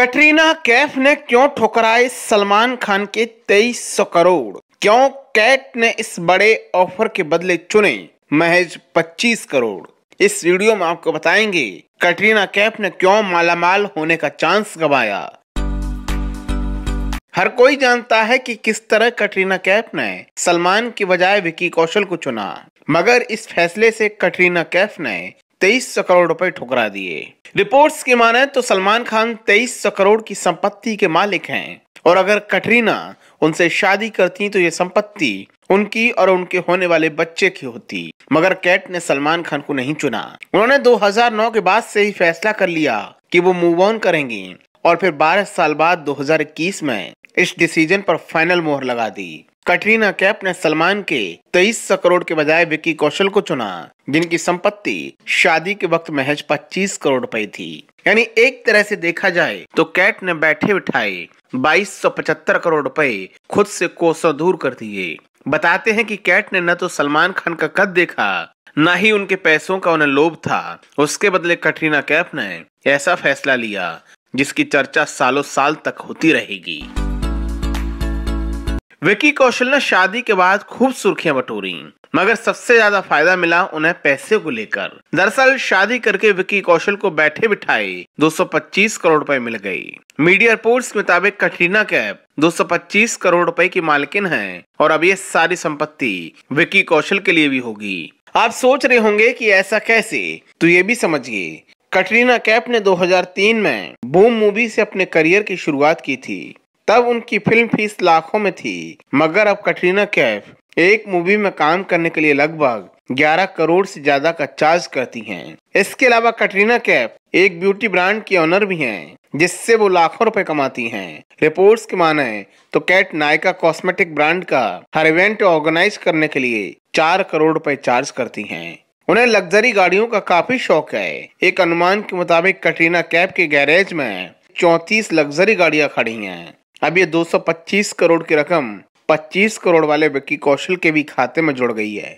कटरीना कैफ ने क्यों ठुकराए सलमान खान के तेईस सौ करोड़ क्यों कैट ने इस बड़े ऑफर के बदले चुने महज 25 करोड़ इस वीडियो में आपको बताएंगे कटरीना कैफ ने क्यों मालामाल होने का चांस गवाया हर कोई जानता है कि किस तरह कटरीना कैफ ने सलमान की बजाय विकी कौशल को चुना मगर इस फैसले से कटरीना कैफ ने तेईस सौ करोड़ रुपए ठुकरा दिए रिपोर्ट्स की माने तो सलमान खान तेईस सौ करोड़ की संपत्ति के मालिक हैं और अगर कटरीना उनसे शादी करती तो ये संपत्ति उनकी और उनके होने वाले बच्चे की होती मगर कैट ने सलमान खान को नहीं चुना उन्होंने 2009 के बाद से ही फैसला कर लिया कि वो मूव ऑन करेंगी और फिर 12 साल बाद 2021 में इस डिसीजन पर फाइनल मोहर लगा दी कटरीना कैप ने सलमान के तेईस सौ करोड़ के बजाय विक्की कौशल को चुना जिनकी संपत्ति शादी के वक्त महज 25 करोड़ रुपए थी यानी एक तरह से देखा जाए तो कैट ने बैठे बिठाए 2275 करोड़ रुपए खुद से कोसों दूर कर दिए बताते हैं कि कैट ने न तो सलमान खान का कद देखा न ही उनके पैसों का उन्हें लोभ था उसके बदले कटरीना कैफ ने ऐसा फैसला लिया जिसकी चर्चा सालों साल तक होती रहेगी विकी कौशल ने शादी के बाद खूब सुर्खियां बटोरी मगर सबसे ज्यादा फायदा मिला उन्हें पैसे को लेकर दरअसल शादी करके विक्की कौशल को बैठे बिठाए 225 करोड़ रुपए मिल गई मीडिया रिपोर्ट्स के मुताबिक कटरीना कैप 225 करोड़ रुपए की मालकिन है और अब ये सारी संपत्ति विक्की कौशल के लिए भी होगी आप सोच रहे होंगे कि ऐसा कैसे तो ये भी समझिए कटरीना कैप ने 2003 में बूम मूवी से अपने करियर की शुरुआत की थी तब उनकी फिल्म फीस लाखों में थी मगर अब कटरीना कैफ एक मूवी में काम करने के लिए लगभग 11 करोड़ से ज्यादा का चार्ज करती हैं। इसके अलावा कटरीना कैफ एक ब्यूटी ब्रांड की ऑनर भी हैं, जिससे वो लाखों रुपए कमाती हैं। रिपोर्ट्स के माने तो कैट नायका कॉस्मेटिक ब्रांड का हर इवेंट ऑर्गेनाइज करने के लिए चार करोड़ रुपए चार्ज करती हैं। उन्हें लग्जरी गाड़ियों का काफी शौक है एक अनुमान के मुताबिक कटरीना कैप के गैरेज में चौतीस लग्जरी गाड़ियाँ खड़ी है अब ये 225 करोड़ की रकम 25 करोड़ वाले विक्की कौशल के भी खाते में जुड़ गई है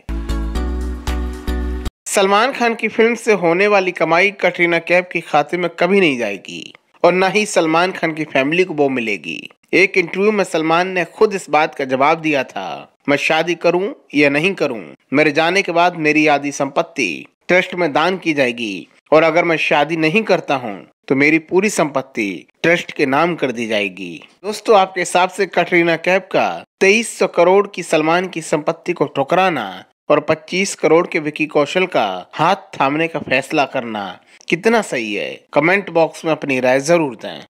सलमान खान की फिल्म से होने वाली कमाई कटरीना कैफ के खाते में कभी नहीं जाएगी और न ही सलमान खान की फैमिली को वो मिलेगी एक इंटरव्यू में सलमान ने खुद इस बात का जवाब दिया था मैं शादी करूं या नहीं करूं मेरे जाने के बाद मेरी आदि संपत्ति ट्रस्ट में दान की जाएगी और अगर मैं शादी नहीं करता हूं तो मेरी पूरी संपत्ति ट्रस्ट के नाम कर दी जाएगी दोस्तों आपके हिसाब से कटरीना कैप का 2300 करोड़ की सलमान की संपत्ति को ठुकराना और 25 करोड़ के विकी कौशल का हाथ थामने का फैसला करना कितना सही है कमेंट बॉक्स में अपनी राय जरूर दें